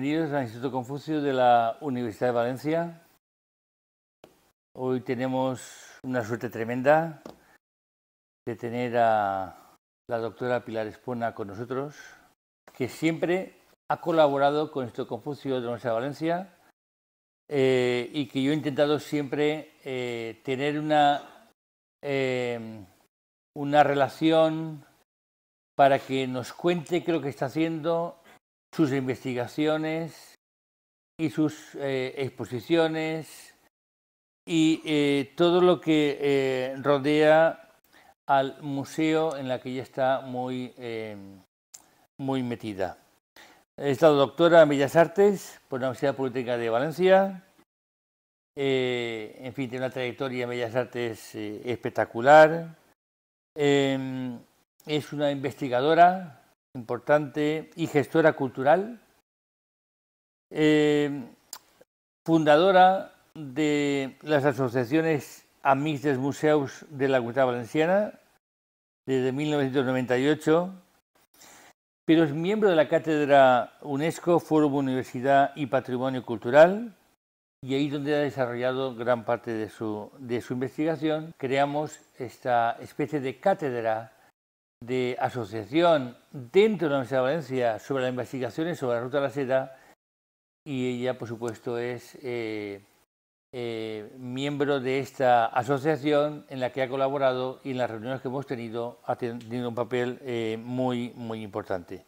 bienvenidos al Instituto Confucio de la Universidad de Valencia. Hoy tenemos una suerte tremenda de tener a la doctora Pilar Espona con nosotros, que siempre ha colaborado con el Instituto Confucio de la Universidad de Valencia eh, y que yo he intentado siempre eh, tener una, em, una relación para que nos cuente qué es lo que está haciendo sus investigaciones y sus eh, exposiciones y eh, todo lo que eh, rodea al museo en la que ella está muy, muy metida. Es la doctora en Bellas Artes por la Universidad Política de Valencia. en fin, tiene una trayectoria en Bellas Artes espectacular. Em, es una investigadora importante y gestora cultural, eh, fundadora de las asociaciones Amics des Museus de la Comunidad Valenciana desde 1998, pero es miembro de la cátedra UNESCO, Fórum Universidad y Patrimonio Cultural, y ahí donde ha desarrollado gran parte de su investigación, creamos esta especie de cátedra de asociación dentro de la Universidad de Valencia sobre las investigaciones sobre la Ruta de la Seda y ella, por supuesto, es eh, eh, miembro de esta asociación en la que ha colaborado y en las reuniones que hemos tenido ha tenido un papel eh, muy, muy importante.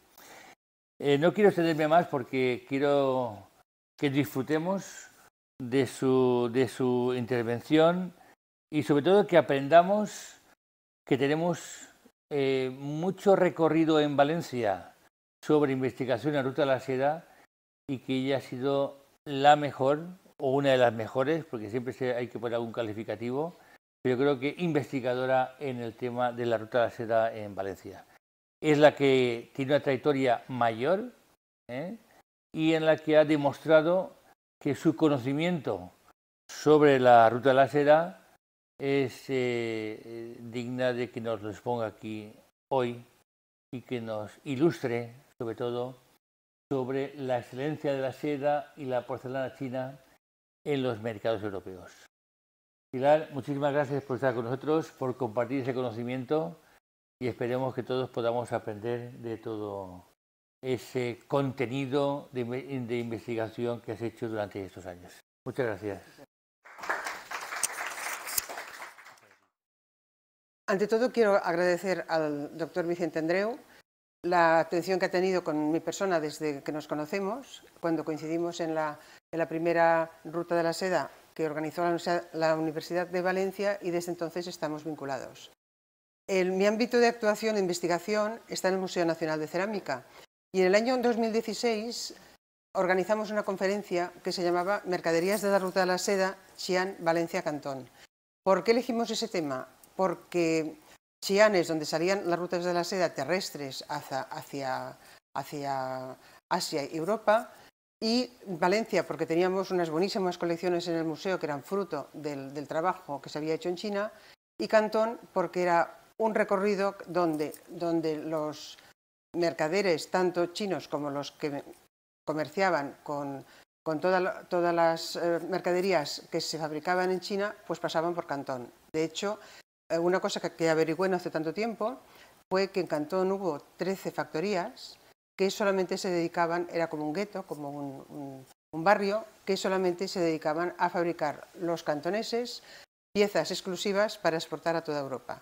no quiero extenderme más porque quiero que disfrutemos de su, de su intervención y sobre todo que aprendamos que tenemos eh, mucho recorrido en Valencia sobre investigación en ruta de la seda y que ella ha sido la mejor o una de las mejores, porque siempre hay que poner algún calificativo, pero creo que investigadora en el tema de la ruta de la seda en Valencia. Es la que tiene una trayectoria mayor ¿eh? y en la que ha demostrado que su conocimiento sobre la ruta de la seda es eh, eh, digna de que nos lo ponga aquí hoy y que nos ilustre, sobre todo, sobre la excelencia de la seda y la porcelana china en los mercados europeos. Pilar, muchísimas gracias por estar con nosotros, por compartir ese conocimiento y esperemos que todos podamos aprender de todo ese contenido de investigación que has hecho durante estos años. Muchas gracias. Ante todo, quiero agradecer al doctor Vicente Andreu la atención que ha tenido con mi persona desde que nos conocemos, cuando coincidimos en la, primera ruta de la seda que organizó la Universidad de Valencia y desde entonces estamos vinculados. mi ámbito de actuación e investigación está en el Museo Nacional de Cerámica y en el año 2016 organizamos una conferencia que se llamaba Mercaderías de la Ruta de la Seda, Xi'an, Valencia, Cantón. ¿Por qué elegimos ese tema? porque Chianes, donde salían las rutas de la seda terrestres hacia, hacia, Asia y Europa, y Valencia, porque teníamos unas buenísimas colecciones en el museo que eran fruto del, trabajo que se había hecho en China, y Cantón, porque era un recorrido donde, donde los mercaderes, tanto chinos como los que comerciaban con, con todas las eh, mercaderías que se fabricaban en China, pues pasaban por Cantón. De hecho, una cosa que, que averigüé no hace tanto tiempo fue que en Cantón hubo 13 factorías que solamente se dedicaban, era como un gueto, como un, barrio, que solamente se dedicaban a fabricar los cantoneses piezas exclusivas para exportar a toda Europa.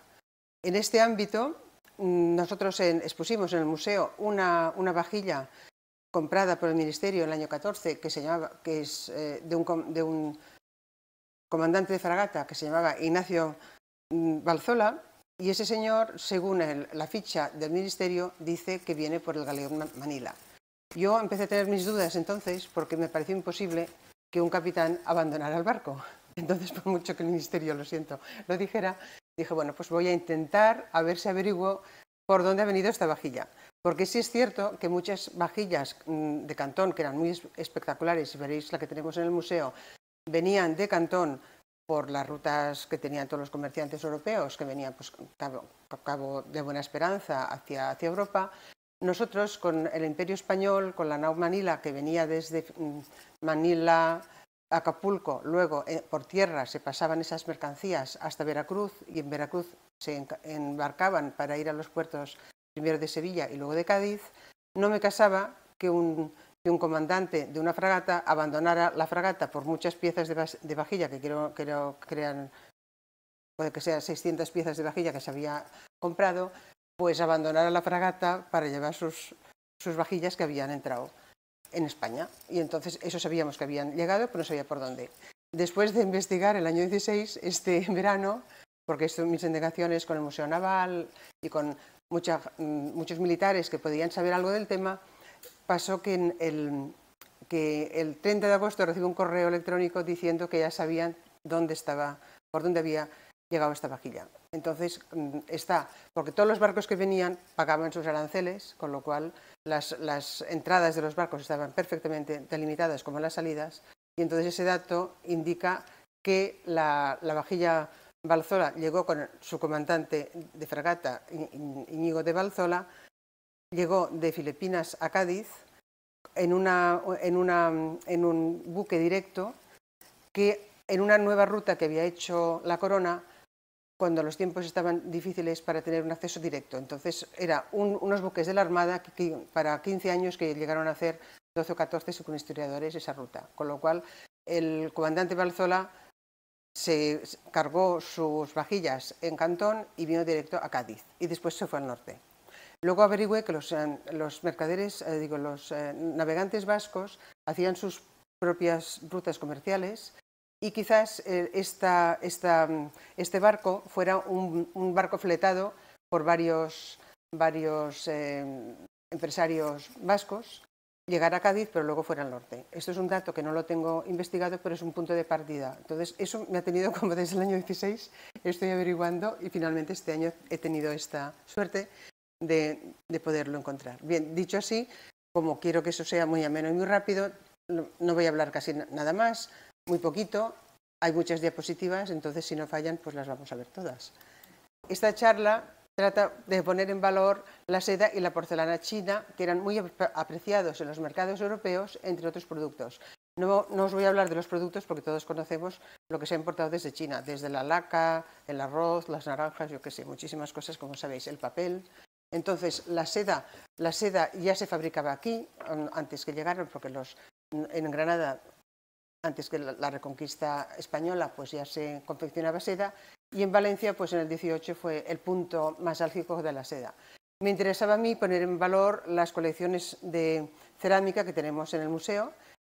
En este ámbito, mm, nosotros expusimos en el museo una, vajilla comprada por el Ministerio en el año 14, que, se llamaba, que es eh, de, un, de, un, comandante de fragata que se llamaba Ignacio Mm, Valzola y ese señor, según la ficha del ministerio, dice que viene por el galeón Manila. Yo empecé a tener mis dudas entonces porque me pareció imposible que un capitán abandonara el barco. Entonces, por mucho que el ministerio, lo siento, lo dijera, dije, bueno, pues voy a intentar a ver si averiguo por dónde ha venido esta vajilla. Porque sí es cierto que muchas vajillas mm, de Cantón, que eran muy espectaculares, y veréis la que tenemos en el museo, venían de Cantón por las rutas que tenían todos los comerciantes europeos que venían pues, cabo, de Buena Esperanza hacia, hacia Europa, nosotros con el Imperio Español, con la nau Manila, que venía desde mm, Manila, Acapulco, luego eh, por tierra se pasaban esas mercancías hasta Veracruz y en Veracruz se embarcaban para ir a los puertos primero de Sevilla y luego de Cádiz, no me casaba que un que un comandante de una fragata abandonara la fragata por muchas piezas de, vajilla que creo, crean puede que sean 600 piezas de vajilla que se había comprado, pues abandonara la fragata para llevar sus, sus vajillas que habían entrado en España. Y entonces eso sabíamos que habían llegado, pero no sabía por dónde. Después de investigar el año 16, este verano, porque esto, mis indagaciones con el Museo Naval y con mm, muchos militares que podían saber algo del tema, pasó que, el, que el 30 de agosto recibió un correo electrónico diciendo que ya sabían dónde estaba, por dónde había llegado esta vajilla. Entonces mm, está, porque todos los barcos que venían pagaban sus aranceles, con lo cual las, entradas de los barcos estaban perfectamente delimitadas como las salidas, y entonces ese dato indica que la, la vajilla Balzola llegó con su comandante de fragata, Íñigo de Balzola, llegó de Filipinas a Cádiz en, un buque directo que en una nueva ruta que había hecho la corona cuando los tiempos estaban difíciles para tener un acceso directo. Entonces, eran unos buques de la Armada que, para 15 años que llegaron a hacer 12 o 14 historiadores esa ruta. Con lo cual, el comandante Balzola se cargó sus vajillas en Cantón y vino directo a Cádiz y después se fue al norte. Luego averigüé que los, eh, mercaderes, eh, digo, los eh, navegantes vascos hacían sus propias rutas comerciales y quizás este barco fuera un, barco fletado por varios, varios empresarios vascos, llegara a Cádiz pero luego fuera al norte. Esto es un dato que no lo tengo investigado, pero es un punto de partida. Entonces, eso me ha tenido como desde el año 16, estoy averiguando y finalmente este año he tenido esta suerte de, poderlo encontrar. Bien, dicho así, como quiero que eso sea muy ameno y muy rápido, no voy a hablar casi nada más, muy poquito, hay muchas diapositivas, entonces si no fallan, pues las vamos a ver todas. Esta charla trata de poner en valor la seda y la porcelana china, que eran muy apreciados en los mercados europeos, entre otros productos. No, no os voy a hablar de los productos porque todos conocemos lo que se ha importado desde China, desde la laca, el arroz, las naranjas, yo qué sé, muchísimas cosas, como sabéis, el papel, entonces, la seda, la seda ya se fabricaba aquí antes que llegaron, porque los, en Granada, antes que la, reconquista española, pues ya se confeccionaba seda, y en Valencia, pues en el 18 fue el punto más álgico de la seda. Me interesaba a mí poner en valor las colecciones de cerámica que tenemos en el museo,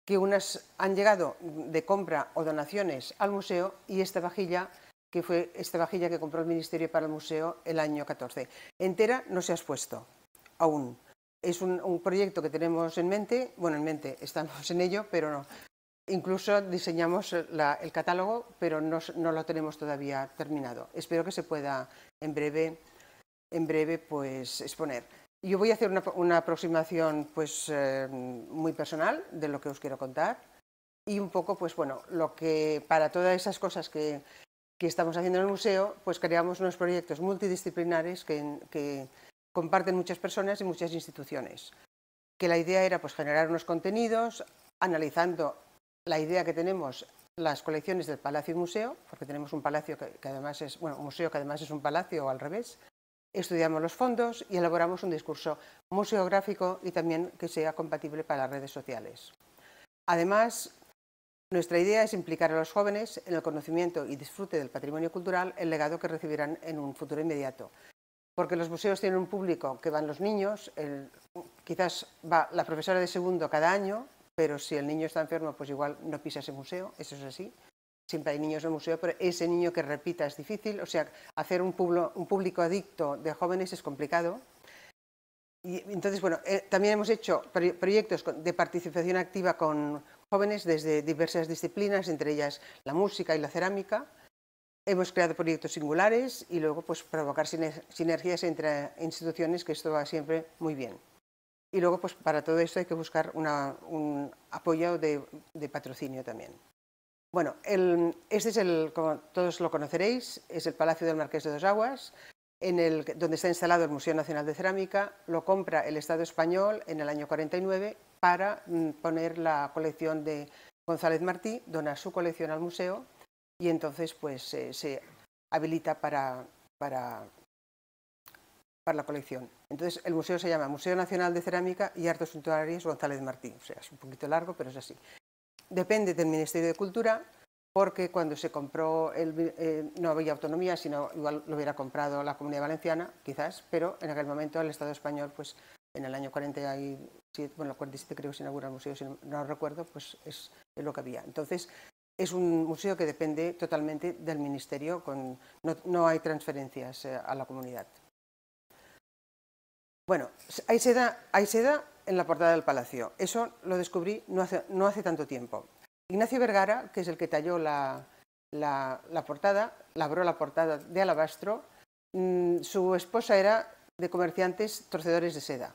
que unas han llegado de compra o donaciones al museo y esta vajilla que fue esta vajilla que compró el Ministerio para el Museo el año 14. Entera no se ha expuesto aún. Es un, proyecto que tenemos en mente, bueno, en mente, estamos en ello, pero no. Incluso diseñamos el catálogo, pero no, lo tenemos todavía terminado. Espero que se pueda en breve, en breve pues, exponer. Yo voy a hacer una, aproximación pues, eh, muy personal de lo que os quiero contar y un poco, pues bueno, lo que para todas esas cosas que, que estamos haciendo en el museo, pues creamos unos proyectos multidisciplinares que, comparten muchas personas y muchas instituciones. Que la idea era pues, generar unos contenidos analizando la idea que tenemos las colecciones del Palacio y Museo, porque tenemos un palacio que, además es, bueno, un museo que además es un palacio o al revés. Estudiamos los fondos y elaboramos un discurso museográfico y también que sea compatible para las redes sociales. Además, nuestra idea es implicar a los jóvenes en el conocimiento y disfrute del patrimonio cultural, el legado que recibirán en un futuro inmediato. Porque los museos tienen un público que van los niños, quizás va la profesora de segundo cada año, pero si el niño está enfermo, pues igual no pisa ese museo, eso es así. Siempre hay niños en el museo, pero ese niño que repita es difícil. O sea, hacer un, público adicto de jóvenes es complicado. Y entonces, bueno, eh, también hemos hecho proyectos de participación activa con jóvenes desde diversas disciplinas, entre ellas la música y la cerámica. Hemos creado proyectos singulares y luego pues, provocar sinergias entre instituciones, que esto va siempre muy bien. Y luego, pues para todo esto hay que buscar un apoyo de, patrocinio también. Bueno, este es el, como todos lo conoceréis, es el Palacio del Marqués de Dos Aguas, en el, donde está instalado el Museo Nacional de Cerámica. Lo compra el Estado español en el año 49 para mm, poner la colección de González Martí, donar su colección al museo y entonces pues eh, se habilita para, para, para, la colección. Entonces el museo se llama Museo Nacional de Cerámica y Artes Culturales González Martí, o sea, es un poquito largo, pero es así. Depende del Ministerio de Cultura, porque cuando se compró eh, no había autonomía, sino igual lo hubiera comprado la Comunidad Valenciana, quizás, pero en aquel momento el Estado español, pues en el año 40 y bueno, la 47 creo que se inaugura el museo, si no, recuerdo, pues es, lo que había. Entonces, es un museo que depende totalmente del ministerio, con, no, hay transferencias eh, a la comunidad. Bueno, hay seda, en la portada del palacio. Eso lo descubrí no hace, tanto tiempo. Ignacio Vergara, que es el que talló la, portada, labró la portada de alabastro, mm, su esposa era de comerciantes torcedores de seda.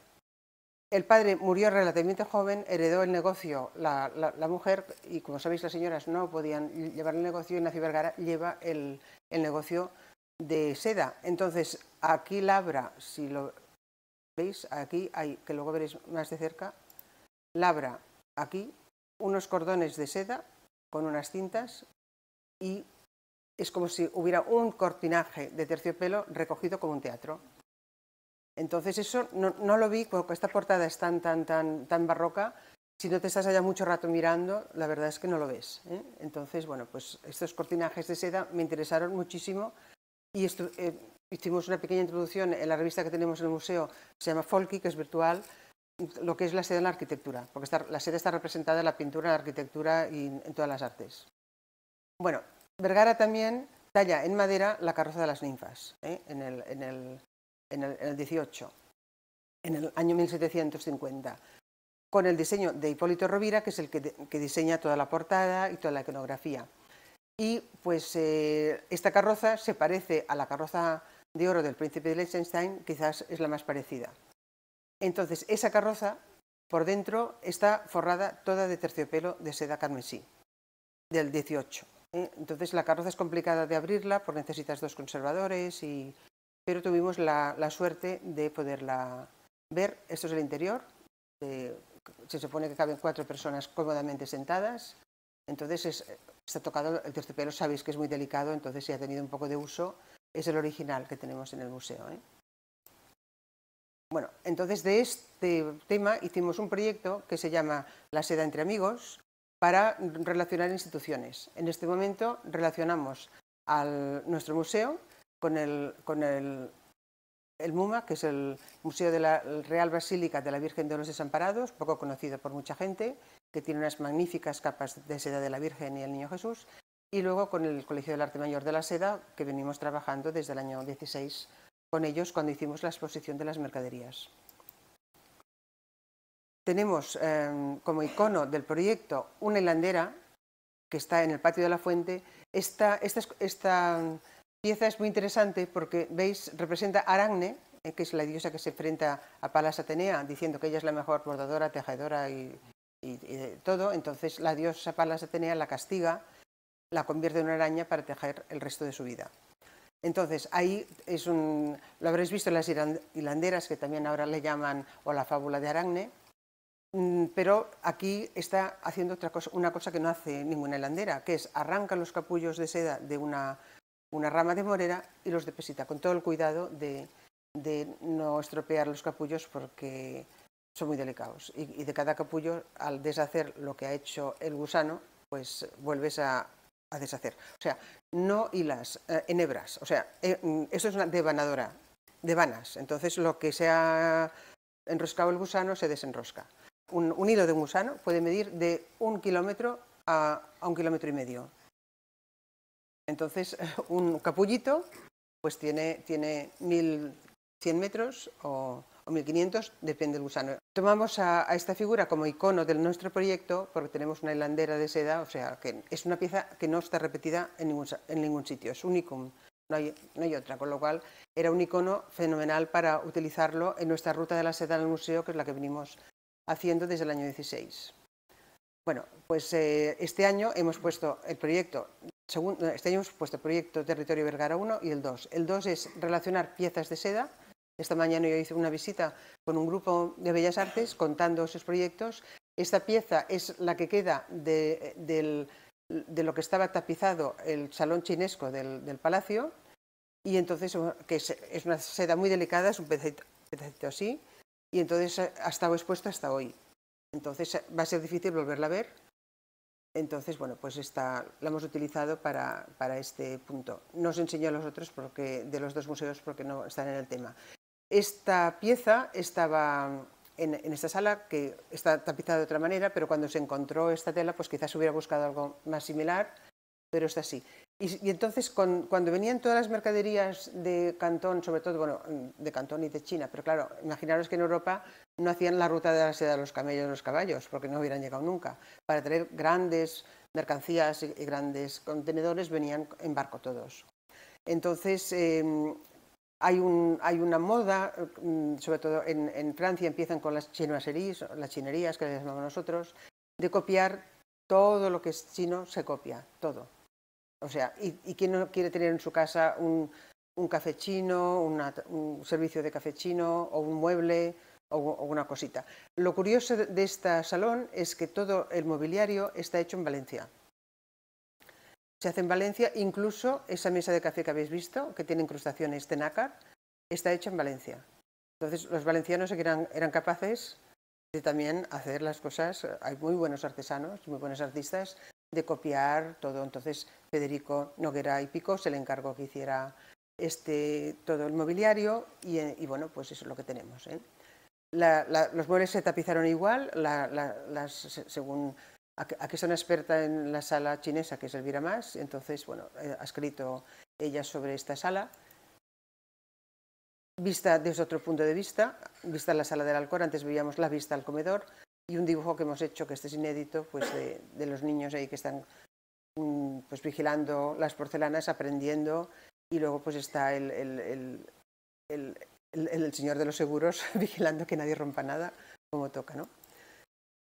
El padre murió relativamente joven, heredó el negocio la, mujer y como sabéis las señoras no podían llevar el negocio y la Vergara lleva el, el, negocio de seda. Entonces aquí labra, si lo veis, aquí hay, que luego veréis más de cerca, labra aquí unos cordones de seda con unas cintas y es como si hubiera un cortinaje de terciopelo recogido como un teatro. Entonces eso no, lo vi, porque esta portada es tan, tan, tan, barroca, si no te estás allá mucho rato mirando, la verdad es que no lo ves. ¿eh? Entonces, bueno, pues estos cortinajes de seda me interesaron muchísimo y eh, hicimos una pequeña introducción en la revista que tenemos en el museo, se llama Folky, que es virtual, lo que es la seda en la arquitectura, porque la seda está representada en la pintura, en la arquitectura y en todas las artes. Bueno, Vergara también talla en madera la carroza de las ninfas, ¿eh? en, el, en el, 18, en el año 1750 con el diseño de Hipólito Rovira, que es el que, diseña toda la portada y toda la iconografía. Y pues eh, esta carroza se parece a la carroza de oro del príncipe de Liechtenstein, quizás es la más parecida. Entonces, esa carroza por dentro está forrada toda de terciopelo de seda carmesí, del 18. ¿eh? Entonces, la carroza es complicada de abrirla porque necesitas dos conservadores y pero tuvimos la, suerte de poderla ver. Esto es el interior, eh, se supone que caben cuatro personas cómodamente sentadas, entonces se está tocado el terciopelo, sabéis que es muy delicado, entonces si ha tenido un poco de uso, es el original que tenemos en el museo. ¿eh? Bueno, entonces de este tema hicimos un proyecto que se llama La seda entre amigos para relacionar instituciones. En este momento relacionamos a nuestro museo con el, con el, MUMA, que es el Museo de la Real Basílica de la Virgen de los Desamparados, poco conocido por mucha gente, que tiene unas magníficas capas de seda de la Virgen y el Niño Jesús, y luego con el Colegio del Arte Mayor de la Seda, que venimos trabajando desde el año 16 con ellos cuando hicimos la exposición de las mercaderías. Tenemos eh, como icono del proyecto una hilandera que está en el patio de la fuente. Esta, esta pieza es muy interesante porque, veis, representa a aragne, eh, que es la diosa que se enfrenta a Palas Atenea, diciendo que ella es la mejor bordadora, tejedora y, de todo. Entonces la diosa Palas Atenea la castiga, la convierte en una araña para tejer el resto de su vida. Entonces, ahí es un, lo habréis visto en las hilanderas, que también ahora le llaman, o la fábula de Aragne, mm, pero aquí está haciendo otra cosa, una cosa que no hace ninguna hilandera, que es arranca los capullos de seda de una una rama de morera y los de pesita, con todo el cuidado de, de no estropear los capullos porque son muy delicados. Y, de cada capullo, al deshacer lo que ha hecho el gusano, pues vuelves a, deshacer. O sea, no hilas, eh, en hebras. O sea, eh, mm, eso esto es una devanadora, devanas. Entonces, lo que se ha enroscado el gusano se desenrosca. Un, hilo de un gusano puede medir de un kilómetro a un kilómetro y medio. Entonces, un capullito pues tiene, tiene 1100 metros o, 1500, depende del gusano. Tomamos a, esta figura como icono de nuestro proyecto porque tenemos una hilandera de seda, o sea, que es una pieza que no está repetida en ningún, en ningún sitio, es unicum, no hay, no hay otra, con lo cual era un icono fenomenal para utilizarlo en nuestra ruta de la seda en el museo, que es la que venimos haciendo desde el año 16. Bueno, pues eh, este año hemos puesto el proyecto eh, este año hemos puesto proyecto Territorio Vergara 1 y el 2. El 2 es relacionar piezas de seda. Esta mañana yo hice una visita con un grupo de Bellas Artes contando sus proyectos. Esta pieza es la que queda de, lo que estaba tapizado el salón chinesco del, palacio. Y entonces, eh, que es, una seda muy delicada, es un pedacito, pedacito así. Y entonces eh, ha estado expuesta hasta hoy. Entonces va a ser difícil volverla a ver, entonces, bueno, pues la hemos utilizado para, para este punto. No os enseño a los otros porque, de los dos museos porque no están en el tema. Esta pieza estaba en, en, esta sala que está tapizada de otra manera, pero cuando se encontró esta tela, pues quizás hubiera buscado algo más similar pero está así. Y, entonces cuando venían todas las mercaderías de Cantón, sobre todo, bueno, mm, de Cantón y de China, pero claro, imaginaros que en Europa no hacían la ruta de la seda de los camellos y los caballos, porque no hubieran llegado nunca. Para tener grandes mercancías y, grandes contenedores venían en barco todos. Entonces, em, hay, una moda, mm, sobre todo en, en Francia empiezan con las chinoiseries, las chinerías que les llamamos nosotros, de copiar todo lo que es chino, se copia, todo. O sea, ¿y, quién no quiere tener en su casa un, un café un servicio de café chino o un mueble o, una cosita? Lo curioso de este salón es que todo el mobiliario está hecho en Valencia. Se hace en Valencia, incluso esa mesa de café que habéis visto, que tiene incrustaciones de nácar, está hecha en Valencia. Entonces, los valencianos eran capaces de también hacer las cosas. Hay muy buenos artesanos, muy buenos artistas de copiar todo. Entonces Federico Noguera y Pico se le encargó que hiciera este, todo el mobiliario y, eh, bueno, pues eso es lo que tenemos. ¿eh? los muebles se tapizaron igual, la, las, según aquí es una experta en la sala chinesa, que es Elvira Más, entonces, bueno, eh, ha escrito ella sobre esta sala. Vista desde otro punto de vista, vista la sala del Alcor, antes veíamos la vista al comedor, y un dibujo que hemos hecho, que este es inédito, pues de, los niños ahí que están mm, pues vigilando las porcelanas, aprendiendo, y luego pues está el, el, el, el señor de los seguros vigilando que nadie rompa nada, como toca, ¿no?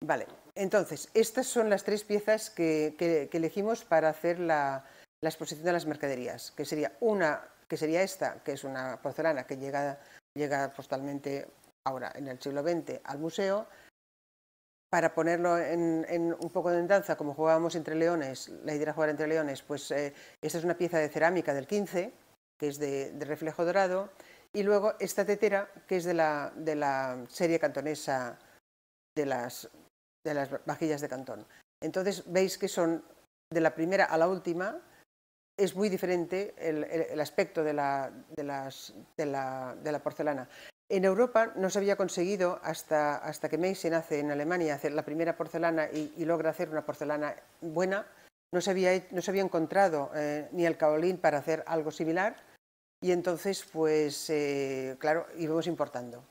Vale, entonces, estas son las tres piezas que, elegimos para hacer la, la, exposición de las mercaderías, que sería una, que sería esta, que es una porcelana que llega, llega postalmente ahora, en el siglo XX, al museo, para ponerlo en, un poco de danza, como jugábamos entre leones, la idea era jugar entre leones, pues eh, esta es una pieza de cerámica del 15, que es de, reflejo dorado, y luego esta tetera, que es de la, serie cantonesa de las, vajillas de Cantón. Entonces veis que son de la primera a la última, es muy diferente el, el aspecto de la, porcelana. En Europa no se había conseguido hasta, hasta que Meissen hace en Alemania hacer la primera porcelana y, logra hacer una porcelana buena. No se había, no se había encontrado eh, ni el caolín para hacer algo similar y entonces, pues, eh, claro, íbamos importando.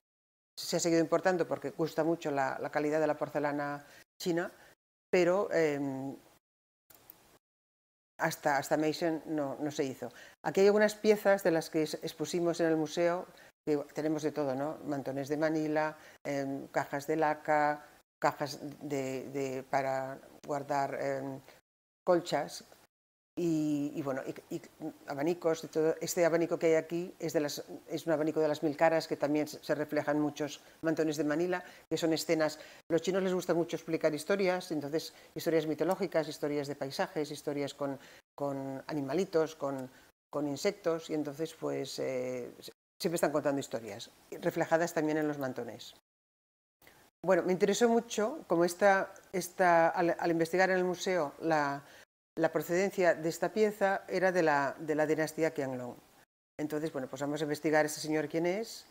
Se ha seguido importando porque gusta mucho la, calidad de la porcelana china, pero em, hasta, hasta Meissen no, no se hizo. Aquí hay algunas piezas de las que expusimos en el museo tenemos de todo, ¿no? Mantones de Manila, em, cajas de laca, cajas de, para guardar em, colchas y, bueno, abanicos. todo. Este abanico que hay aquí es, de las, es un abanico de las mil caras que también se reflejan muchos mantones de Manila, que son escenas. Los chinos les gusta mucho explicar historias, entonces historias mitológicas, historias de paisajes, historias con, con animalitos, con, insectos y entonces pues eh, siempre están contando historias, reflejadas también en los mantones. Bueno, me interesó mucho, como esta, al, investigar en el museo la, procedencia de esta pieza era de la, dinastía Qianlong. Entonces, bueno, pues vamos a investigar a ese señor quién es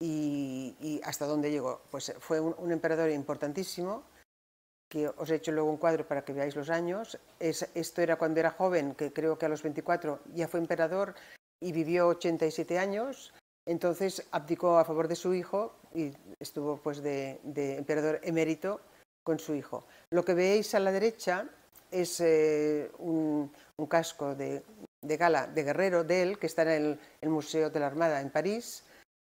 y, hasta dónde llegó. Pues fue un, emperador importantísimo, que os he hecho luego un cuadro para que veáis los años. esto era cuando era joven, que creo que a los 24 ya fue emperador y vivió 87 años. Entonces abdicó a favor de su hijo y estuvo pues de, emperador emérito con su hijo. Lo que veis a la derecha es eh, un, casco de, gala de guerrero de él que está en el, Museo de la Armada en París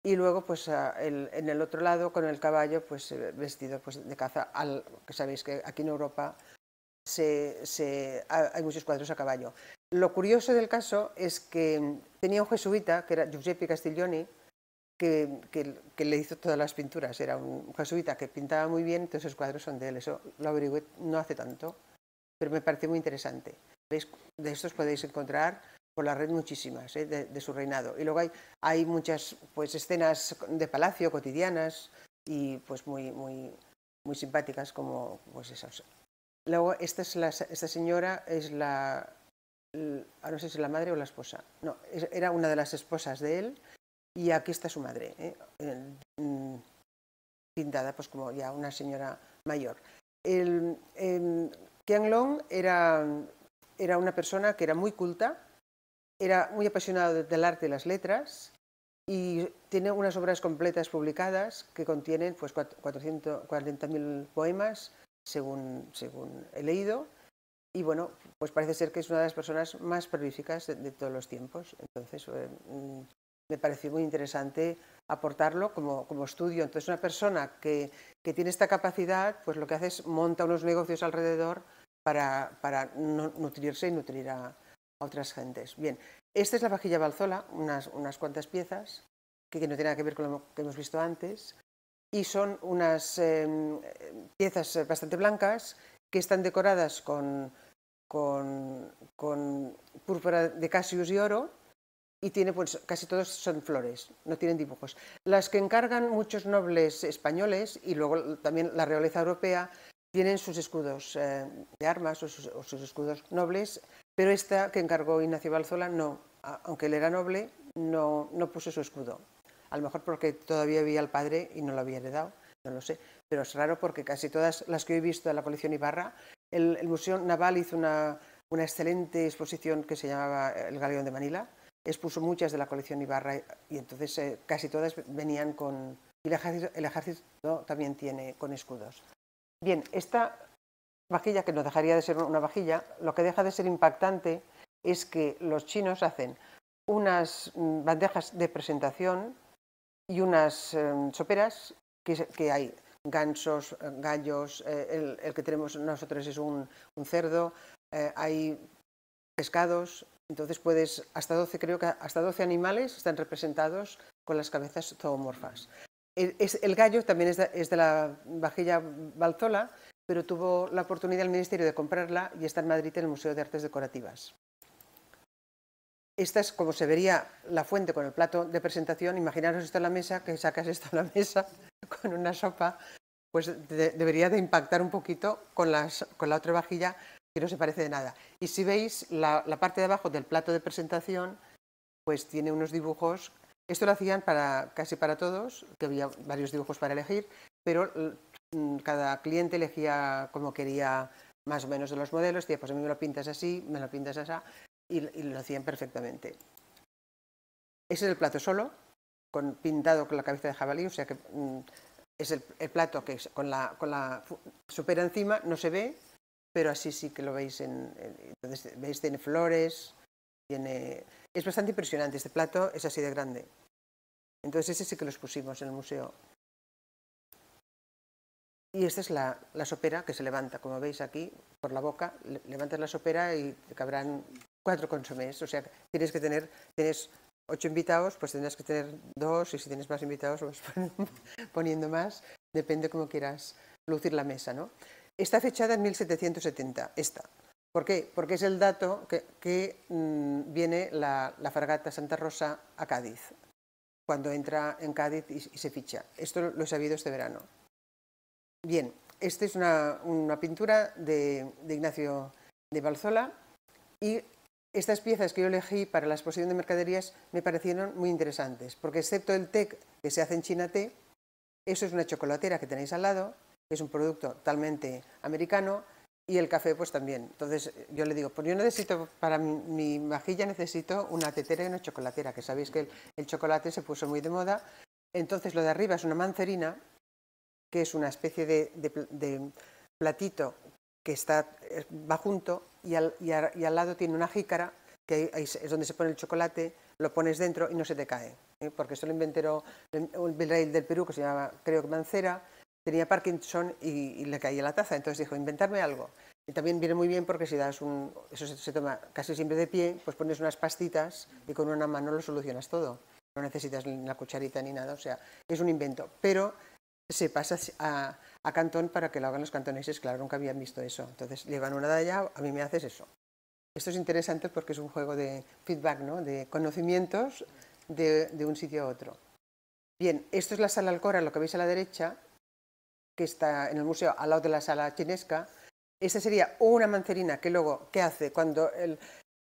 y luego pues en el otro lado con el caballo pues eh, vestido pues de caza que sabéis que aquí en Europa hay muchos cuadros a caballo. Lo curioso del caso es que tenía un jesuita, que era Giuseppe Castiglioni, que, que, le hizo todas las pinturas. Era un jesuita que pintaba muy bien, entonces esos cuadros son de él. Eso lo no hace tanto, pero me pareció muy interesante. De estos podéis encontrar por la red muchísimas ¿eh? de, su reinado. Y luego hay, hay muchas pues, escenas de palacio cotidianas y pues muy, muy, muy simpáticas como pues esas. Luego esta, es esta señora es la Mm, no sé si la madre o la esposa, no, era una de las esposas de él y aquí está su madre, ¿eh? mm, pintada pues como ya una señora mayor. El, em, Long era, una persona que era muy culta, era muy apasionado del arte y las letras y tiene unas obras completas publicadas que contienen pues 440.000 poemas, según he leído, y bueno, pues parece ser que es una de las personas más prolíficas de, todos los tiempos. Entonces, eh, mm, me pareció muy interesante aportarlo como, estudio. Entonces, una persona que, tiene esta capacidad, pues lo que hace es monta unos negocios alrededor para, nutrirse y nutrir a, otras gentes. Bien, esta es la vajilla Balzola, unas, unas cuantas piezas que, no tienen nada que ver con lo que hemos visto antes y son unas em, eh, piezas bastante blancas que están decoradas con, púrpura de Casius y oro y tiene, pues casi todos son flores, no tienen dibujos. Las que encargan muchos nobles españoles y luego también la realeza europea tienen sus escudos eh, de armas o sus, escudos nobles, pero esta que encargó Ignacio Balzola no, aunque él era noble, no, no puso su escudo. A lo mejor porque todavía había al padre y no lo había heredado no lo sé, pero es raro porque casi todas las que he visto de la colección Ibarra, el, Museo Naval hizo una, excelente exposición que se llamaba eh, El Galeón de Manila, expuso muchas de la colección Ibarra y entonces eh, casi todas venían con... Y el ejército, también tiene con escudos. Bien, esta vajilla, que no dejaría de ser una vajilla, lo que deja de ser impactante es que los chinos hacen unas mm, bandejas de presentación y unas em, soperas que, hay gansos, eh, gallos, eh, el, que tenemos nosotros es un, cerdo, eh, hay pescados, entonces puedes, hasta 12, creo que hasta 12 animales están representados con las cabezas zoomorfas. El, el gallo también es de, es de, la vajilla Balzola, pero tuvo la oportunidad el Ministerio de comprarla y está en Madrid en el Museo de Artes Decorativas. Esta es como se vería la fuente con el plato de presentación. Imaginaros esto en la mesa, que sacas esto en la mesa con una sopa, pues debería de impactar un poquito con, las, con la otra vajilla que no se parece de nada. Y si veis, la, parte de abajo del plato de presentación, pues tiene unos dibujos. Esto lo hacían para, casi para todos, que había varios dibujos para elegir, pero mm, cada cliente elegía como quería más o menos de los modelos, decía, pues a mí me lo pintas así, me lo pintas así, y lo hacían perfectamente. Ese es el plato solo, con, pintado con la cabeza de jabalí, o sea que mm, es el, plato que con, la, sopera encima, no se ve, pero así sí que lo veis en, entonces veis tiene flores, tiene es bastante impresionante este plato, es así de grande. Entonces ese sí que lo pusimos en el museo. Y esta es la, sopera que se levanta, como veis aquí, por la boca, levantas la sopera y te cabrán cuatro consumes. o sea, tienes que tener, tienes ocho invitados, pues tendrás que tener dos y si tienes más invitados vas pues poniendo más, depende cómo quieras lucir la mesa. ¿no? Está fechada en 1770, esta. ¿Por qué? Porque es el dato que, mm, viene la, fragata Santa Rosa a Cádiz, cuando entra en Cádiz y, se ficha. Esto lo, he sabido este verano. Bien, esta es una, pintura de, Ignacio de Balzola y estas piezas que yo elegí para la exposición de mercaderías me parecieron muy interesantes, porque excepto el té que se hace en China Té, eso es una chocolatera que tenéis al lado, es un producto totalmente americano, y el café pues también. Entonces yo le digo, pues yo necesito, para mi, vajilla necesito una tetera y una chocolatera, que sabéis que el, chocolate se puso muy de moda. Entonces lo de arriba es una mancerina, que es una especie de platito que está, eh, va junto y al, y, al lado tiene una jícara, que es donde se pone el chocolate, lo pones dentro y no se te cae. ¿eh? Porque esto lo inventó un del Perú que se llamaba, creo que Mancera, tenía Parkinson y, le caía la taza. Entonces dijo, inventarme algo. Y también viene muy bien porque si das un... Eso se, toma casi siempre de pie, pues pones unas pastitas y con una mano lo solucionas todo. No necesitas ni cucharita ni nada, o sea, es un invento. Pero se pasa a, a Cantón para que lo hagan los cantoneses, claro, nunca habían visto eso. Entonces llevan una de allá, a mí me haces eso. Esto es interesante porque es un juego de feedback, ¿no? de conocimientos de, un sitio a otro. Bien, esto es la sala Alcora, lo que veis a la derecha, que está en el museo al lado de la sala chinesca. Esta sería una mancerina que luego, ¿qué hace? Cuando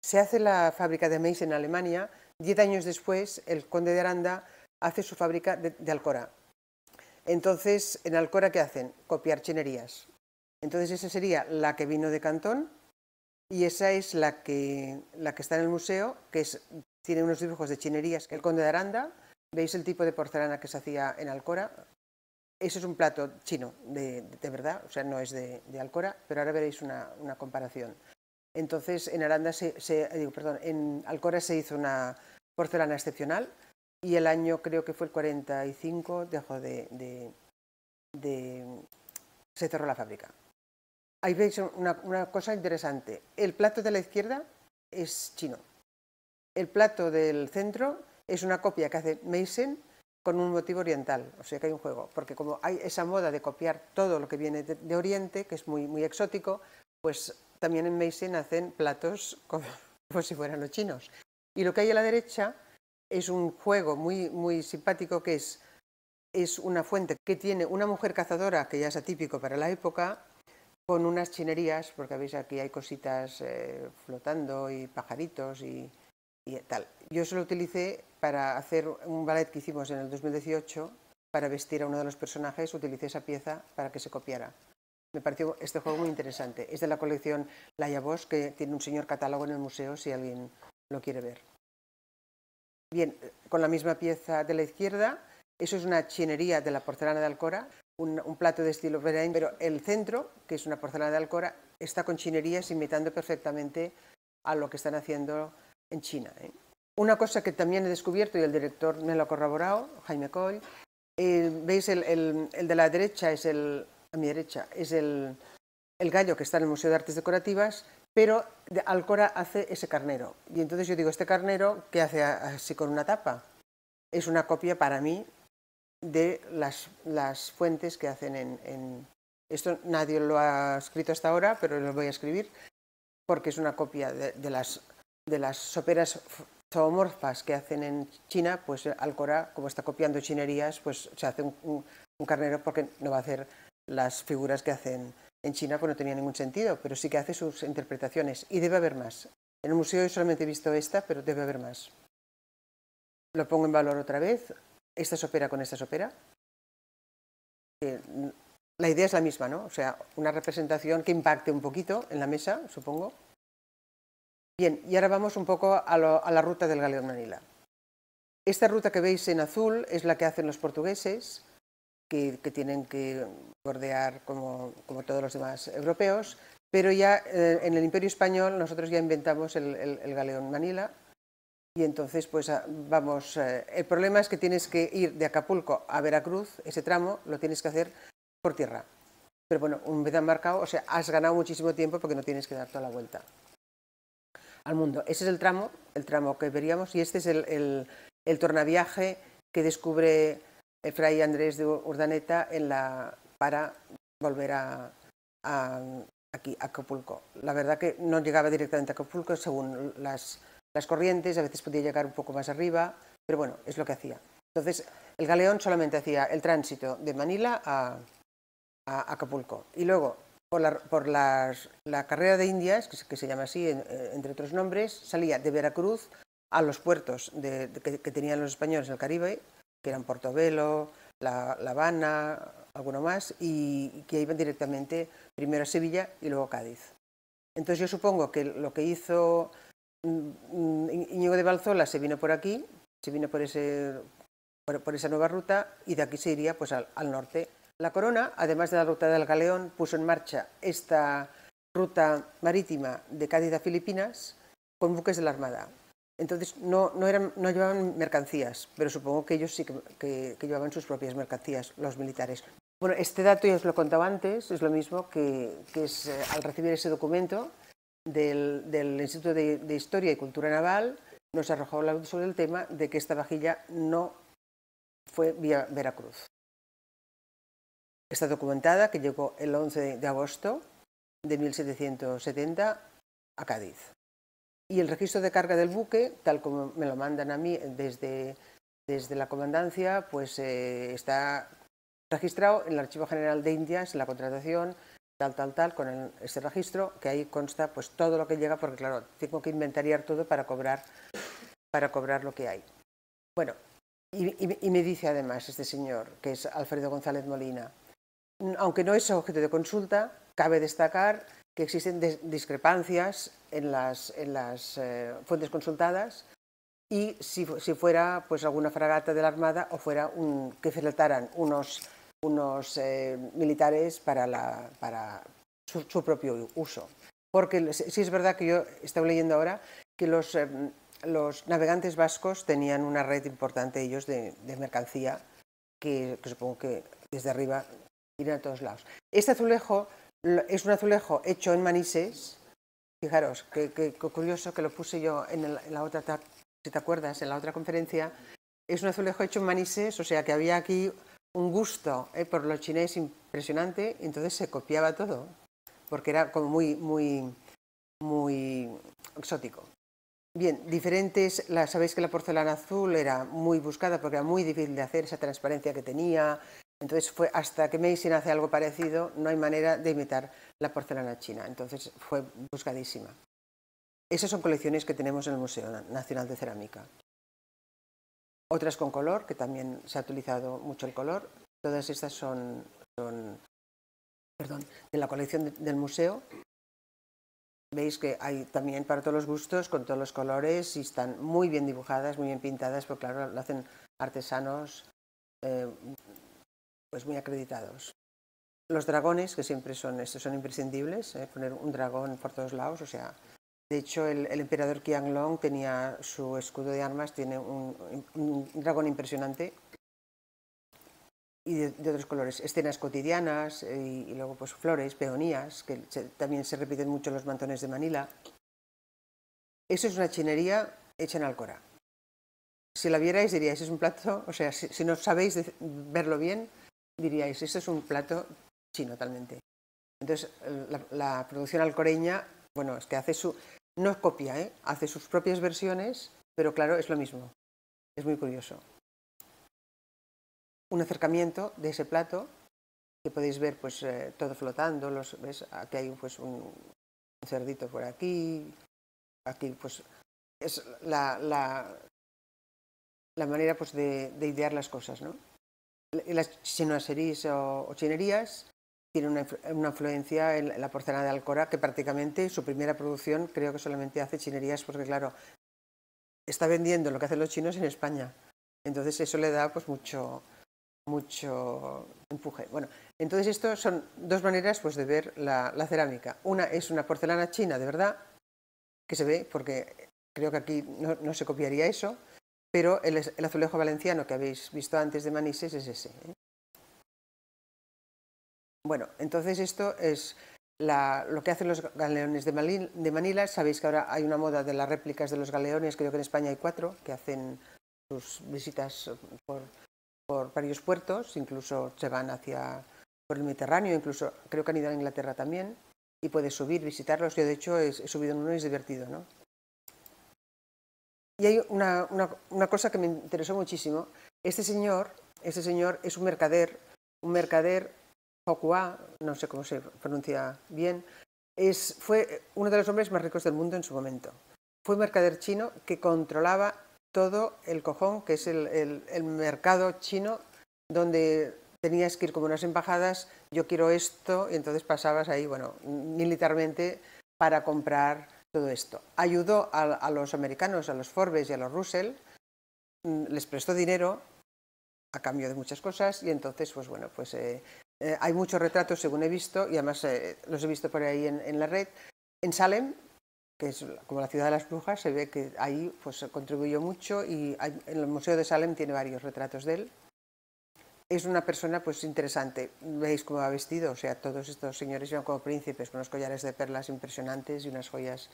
se hace la fábrica de Meis en Alemania, diez años después, el conde de Aranda hace su fábrica de Alcora. Entonces, en Alcora, ¿qué hacen? Copiar chinerías. Entonces, esa sería la que vino de Cantón y esa es la que, está en el museo, que tiene unos dibujos de chinerías. El conde de Aranda, ¿veis el tipo de porcelana que se hacía en Alcora? Ese es un plato chino, de, verdad, o sea, no es de, Alcora, pero ahora veréis una, comparación. Entonces, en Aranda en Alcora se hizo una porcelana excepcional y el año creo que fue el 45 dejó de, se cerró la fábrica. Ahí veis una, cosa interesante. El plato de la izquierda es chino. El plato del centro es una copia que hace Meissen con un motivo oriental. O sea que hay un juego. Porque como hay esa moda de copiar todo lo que viene de, Oriente, que es muy, exótico, pues también en Meissen hacen platos como, como si fueran los chinos. Y lo que hay a la derecha es un juego muy, muy simpático que es, es una fuente que tiene una mujer cazadora, que ya es atípico para la época, con unas chinerías, porque veis aquí hay cositas eh, flotando y pajaritos y, tal. Yo se lo utilicé para hacer un ballet que hicimos en el 2018 para vestir a uno de los personajes, utilicé esa pieza para que se copiara. Me pareció este juego muy interesante. Es de la colección Laia Vos, que tiene un señor catálogo en el museo si alguien lo quiere ver. Bien, con la misma pieza de la izquierda, eso es una chinería de la porcelana de Alcora, un, plato de estilo berein, pero el centro, que es una porcelana de Alcora, está con chinerías imitando perfectamente a lo que están haciendo en China. ¿eh? Una cosa que también he descubierto y el director me lo ha corroborado, Jaime Coll, eh, veis el, de la derecha es el a mi derecha es el gallo que está en el Museo de Artes Decorativas pero Alcora hace ese carnero. Y entonces yo digo, este carnero, ¿qué hace así con una tapa? Es una copia para mí de las, fuentes que hacen en, Esto nadie lo ha escrito hasta ahora, pero lo voy a escribir, porque es una copia de, las, de las soperas zoomorfas que hacen en China, pues Alcora, como está copiando chinerías, pues se hace un carnero porque no va a hacer las figuras que hacen en China pues no tenía ningún sentido, pero sí que hace sus interpretaciones y debe haber más. En el museo yo solamente he visto esta, pero debe haber más. Lo pongo en valor otra vez. Esta es con esta es opera. Eh, la idea es la misma, ¿no? O sea, una representación que impacte un poquito en la mesa, supongo. Bien, y ahora vamos un poco a, a la ruta del Galeón Manila. Esta ruta que veis en azul es la que hacen los portugueses que, tienen que bordear como, como, todos los demás europeos, pero ya eh, en el Imperio Español nosotros ya inventamos el, galeón Manila y entonces pues ah, vamos, eh, el problema es que tienes que ir de Acapulco a Veracruz, ese tramo lo tienes que hacer por tierra. Pero bueno, un vez marcado, o sea, has ganado muchísimo tiempo porque no tienes que dar toda la vuelta al mundo. Ese es el tramo, el tramo que veríamos y este es el, el, el tornaviaje que descubre Fray Andrés de Urdaneta en la, para volver a, aquí, a Acapulco. La verdad que no llegaba directamente a Acapulco según las, corrientes, a veces podía llegar un poco más arriba, pero bueno, es lo que hacía. Entonces, el galeón solamente hacía el tránsito de Manila a, Acapulco. Y luego, por, la, carrera de Indias, que se, llama así, eh, entre otros nombres, salía de Veracruz a los puertos que tenían los españoles en el Caribe que eran Portobelo, La, Habana, alguno más, y que iban directamente primero a Sevilla y luego a Cádiz. Entonces yo supongo que lo que hizo mm, mm, Íñigo de Valzola se vino por aquí, se vino por, esa nueva ruta y de aquí se iría pues, al, norte. La corona, además de la ruta del Galeón, puso en marcha esta ruta marítima de Cádiz a Filipinas con buques de la Armada. Entonces no, no, llevaban mercancías, pero supongo que ellos sí que, llevaban sus propias mercancías, los militares. Bueno, este dato ya os lo contaba antes, es lo mismo que, es, eh, al recibir ese documento del, Instituto de, de, Historia y Cultura Naval, nos arrojó la luz sobre el tema de que esta vajilla no fue vía Veracruz. Está documentada que llegó el 11 de agosto de 1770 a Cádiz y el registro de carga del buque, tal como me lo mandan a mí desde, desde la comandancia, pues eh, está registrado en el Archivo General de Indias, en la contratación, tal, tal, tal, con este ese registro, que ahí consta pues todo lo que llega, porque claro, tengo que inventariar todo para cobrar, para cobrar lo que hay. Bueno, y, y me dice además este señor, que es Alfredo González Molina, aunque no es objeto de consulta, cabe destacar que existen discrepancias en las, en las eh, fuentes consultadas y si, fuera pues alguna fragata de la Armada o fuera un, que faltaran unos, unos eh, militares para, la, para su, propio uso. Porque sí es verdad que yo estaba leyendo ahora que los, eh, los navegantes vascos tenían una red importante ellos de, mercancía que, que, supongo que desde arriba irían a todos lados. Este azulejo es un azulejo hecho en Manises. Fijaros, qué, curioso que lo puse yo en, la otra, si te acuerdas, en la otra conferencia. Es un azulejo hecho en Manises, o sea que había aquí un gusto eh, por lo chinés impresionante, entonces se copiaba todo, porque era como muy, muy, muy exótico. Bien, diferentes, la, sabéis que la porcelana azul era muy buscada porque era muy difícil de hacer, esa transparencia que tenía, entonces fue hasta que Meissen hace algo parecido, no hay manera de imitar la porcelana china. Entonces fue buscadísima. Esas son colecciones que tenemos en el Museo Nacional de Cerámica. Otras con color, que también se ha utilizado mucho el color. Todas estas son, son perdón, de la colección del museo. Veis que hay también para todos los gustos, con todos los colores, y están muy bien dibujadas, muy bien pintadas, porque claro, lo hacen artesanos eh, pues muy acreditados. Los dragones, que siempre son, estos son imprescindibles, eh, poner un dragón por todos lados, o sea, de hecho el, el emperador Qianlong tenía su escudo de armas, tiene un, dragón impresionante y de, otros colores, escenas cotidianas eh, y, luego pues flores, peonías, que también se repiten mucho en los mantones de Manila. Eso es una chinería hecha en Alcora. Si la vierais diríais, es un plato, o sea, si, no sabéis verlo bien, diríais, este es un plato chino totalmente. Entonces, la, producción alcoreña, bueno, es que hace su, no es copia, ¿eh? hace sus propias versiones, pero claro, es lo mismo. Es muy curioso. Un acercamiento de ese plato, que podéis ver pues eh, todo flotando, los, ¿ves? aquí hay pues, un cerdito por aquí, aquí pues es la, la, manera pues, de idear las cosas, ¿no? las chinoiseries o, o, chinerías tienen una, una influencia en la porcelana de Alcora, que prácticamente su primera producción creo que solamente hace chinerías, porque claro, está vendiendo lo que hacen los chinos en España. Entonces eso le da pues mucho, mucho empuje. Bueno, entonces esto son dos maneras pues, de ver la, la, cerámica. Una es una porcelana china, de verdad, que se ve, porque creo que aquí no, no se copiaría eso pero el, azulejo valenciano que habéis visto antes de Manises es ese. ¿eh? Bueno, entonces esto es lo que hacen los galeones de, Manila. Sabéis que ahora hay una moda de las réplicas de los galeones, creo que en España hay cuatro, que hacen sus visitas por, varios puertos, incluso se van hacia por el Mediterráneo, incluso creo que han ido a Inglaterra también, y puedes subir, visitarlos. Yo de hecho he, he subido en uno y es divertido, ¿no? Y hay una, cosa que me interesó muchísimo. Este señor, este señor es un mercader, un mercader Hokua, no sé cómo se pronuncia bien, es, fue uno de los hombres más ricos del mundo en su momento. Fue un mercader chino que controlaba todo el cojón, que es el, mercado chino donde tenías que ir como unas embajadas, yo quiero esto, y entonces pasabas ahí, bueno, militarmente para comprar todo esto. Ayudó a, los americanos, a los Forbes y a los Russell, mm, les prestó dinero a cambio de muchas cosas y entonces, pues bueno, pues eh, eh, hay muchos retratos, según he visto, y además eh, los he visto por ahí en, la red. En Salem, que es como la ciudad de las brujas, se ve que ahí pues contribuyó mucho y en el Museo de Salem tiene varios retratos de él. Es una persona pues interesante, veis cómo va vestido, o sea, todos estos señores iban como príncipes, con unos collares de perlas impresionantes y unas joyas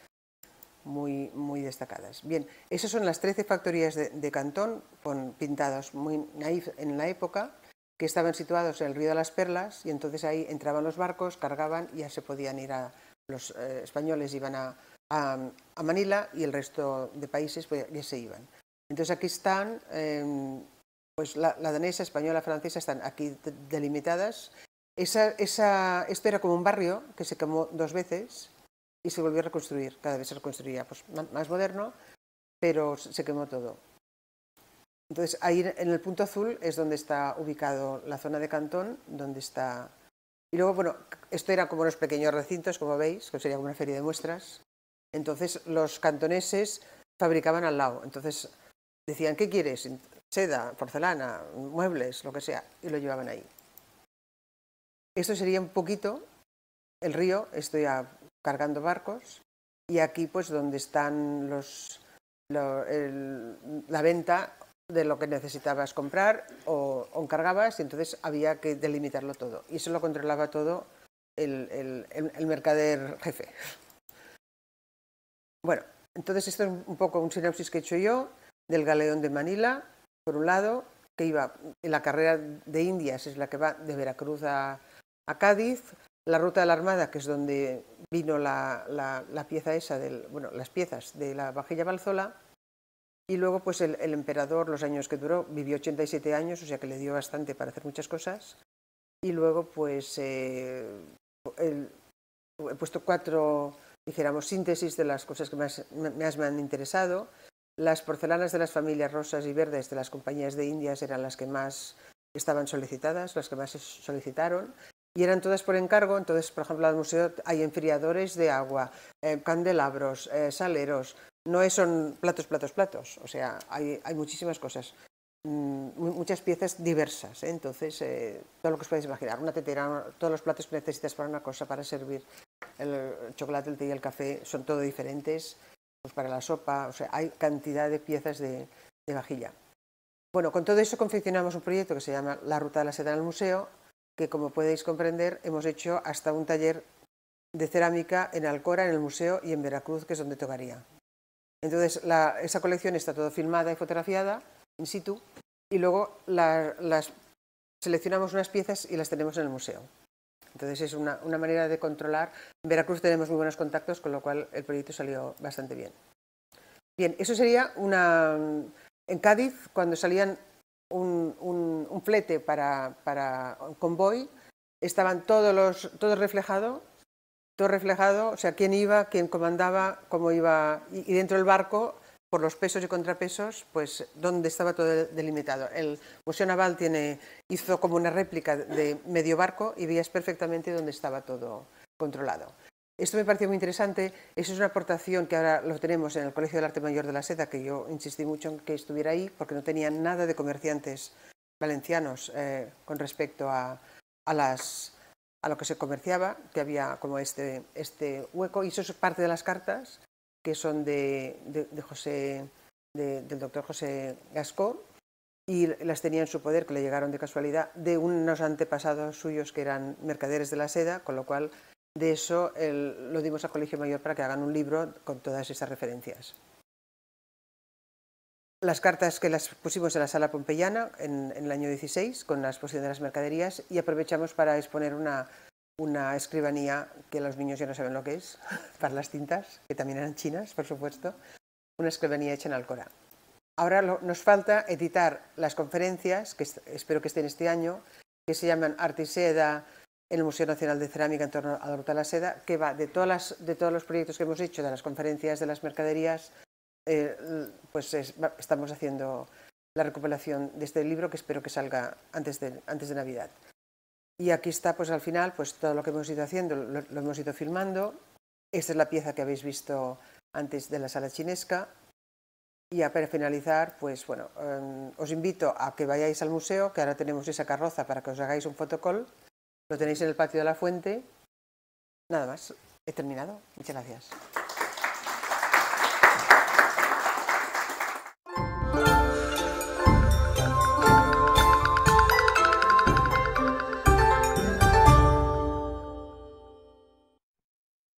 muy, muy destacadas. Bien, esas son las 13 factorías de, Cantón, con, pintadas muy naif en la época, que estaban situados en el río de las Perlas y entonces ahí entraban los barcos, cargaban y ya se podían ir a los eh, españoles, iban a, Manila y el resto de países pues, ya se iban. Entonces aquí están, em, pues la, la, danesa, española, francesa están aquí delimitadas. Esa, esa, esto era como un barrio que se quemó dos veces y se volvió a reconstruir. Cada vez se reconstruía pues, más moderno, pero se quemó todo. Entonces, ahí en el punto azul es donde está ubicado la zona de Cantón, donde está... Y luego, bueno, esto era como unos pequeños recintos, como veis, que sería como una feria de muestras. Entonces, los cantoneses fabricaban al lado. Entonces, decían, ¿qué quieres? Seda, porcelana, muebles, lo que sea, y lo llevaban ahí. Esto sería un poquito el río, esto ya cargando barcos y aquí pues donde están los, la venta de lo que necesitabas comprar o, encargabas y entonces había que delimitarlo todo y eso lo controlaba todo el, el, mercader jefe. Bueno, entonces esto es un poco un sinopsis que he hecho yo del galeón de Manila, por un lado, que iba, en la carrera de Indias es la que va de Veracruz a Cádiz, la ruta de la Armada, que es donde vino la, la, pieza esa, del, bueno, las piezas de la vajilla Balzola, y luego pues el, emperador, los años que duró, vivió 87 años, o sea que le dio bastante para hacer muchas cosas, y luego pues eh, he puesto cuatro, dijéramos, síntesis de las cosas que más, más me han interesado. Las porcelanas de las familias rosas y verdes de las compañías de Indias eran las que más estaban solicitadas, las que más se solicitaron y eran todas por encargo. Entonces, por ejemplo, al museo hay enfriadores de agua, eh, candelabros, eh, saleros. No son platos, platos, platos. O sea, hay, muchísimas cosas, mm, muchas piezas diversas. ¿eh? Entonces, todo lo que os podéis imaginar, una tetera, todos los platos que necesitas para una cosa, para servir el chocolate, el té y el café, son todo diferentes. Pues para la sopa, o sea, hay cantidad de piezas de, de vajilla. Bueno, con todo eso confeccionamos un proyecto que se llama La Ruta de la Seda en el Museo, que como podéis comprender hemos hecho hasta un taller de cerámica en Alcora, en el museo y en Veracruz, que es donde tocaría. Entonces, esa colección está todo filmada y fotografiada in situ y luego las seleccionamos unas piezas y las tenemos en el museo. Entonces es una, una, manera de controlar. En Veracruz tenemos muy buenos contactos, con lo cual el proyecto salió bastante bien. Bien, eso sería una... En Cádiz, cuando salían un, flete para, convoy, estaban todos los, todo reflejado, todo reflejado, o sea, quién iba, quién comandaba, cómo iba, y, dentro del barco, por los pesos y contrapesos, pues dónde estaba todo delimitado. El Museo Naval tiene, hizo como una réplica de medio barco y veías perfectamente dónde estaba todo controlado. Esto me pareció muy interesante. Eso es una aportación que ahora lo tenemos en el Colegio del Arte Mayor de la Seda, que yo insistí mucho en que estuviera ahí, porque no tenía nada de comerciantes valencianos eh, con respecto a, a, las, a lo que se comerciaba, que había como este, este hueco. Y eso es parte de las cartas, que son de, de, José, del doctor José Gascó, y las tenía en su poder, que le llegaron de casualidad, de unos antepasados suyos que eran mercaderes de la seda, con lo cual de eso lo dimos al Colegio Mayor para que hagan un libro con todas esas referencias. Las cartas que las pusimos en la sala pompeyana en, el año 16 con la exposición de las mercaderías y aprovechamos para exponer una, escribanía que los niños ya no saben lo que es, para las tintas, que también eran chinas, por supuesto, una escribanía hecha en Alcora. Ahora nos falta editar las conferencias, que espero que estén este año, que se llaman Artiseda en el Museo Nacional de Cerámica en torno a la Ruta de la Seda, que va de, todas las, de todos los proyectos que hemos hecho, de las conferencias, de las mercaderías, eh, pues estamos haciendo la recopilación de este libro que espero que salga antes de, antes de Navidad. Y aquí está, pues al final, pues todo lo que hemos ido haciendo, lo, hemos ido filmando. Esta es la pieza que habéis visto antes de la sala chinesca. Y para finalizar, pues bueno, em, os invito a que vayáis al museo, que ahora tenemos esa carroza para que os hagáis un fotocall lo tenéis en el patio de la fuente. Nada más. He terminado. Muchas gracias.